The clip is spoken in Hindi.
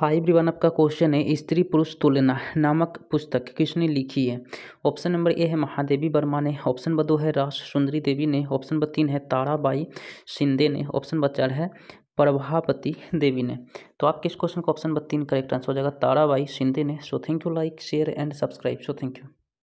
हाई ब्रिवान का क्वेश्चन है स्त्री पुरुष तुलना नामक पुस्तक किसने लिखी है ऑप्शन नंबर ए है महादेवी वर्मा ने ऑप्शन नंबर दो है राज सुंदरी देवी ने ऑप्शन नंबर तीन है ताराबाई शिंदे ने ऑप्शन नंबर चार है प्रभापति देवी ने तो आपके किस क्वेश्चन का ऑप्शन नंबर तीन करेक्ट आंसर हो जाएगा ताराबाई शिंदे ने so thank you like share and subscribe so thank you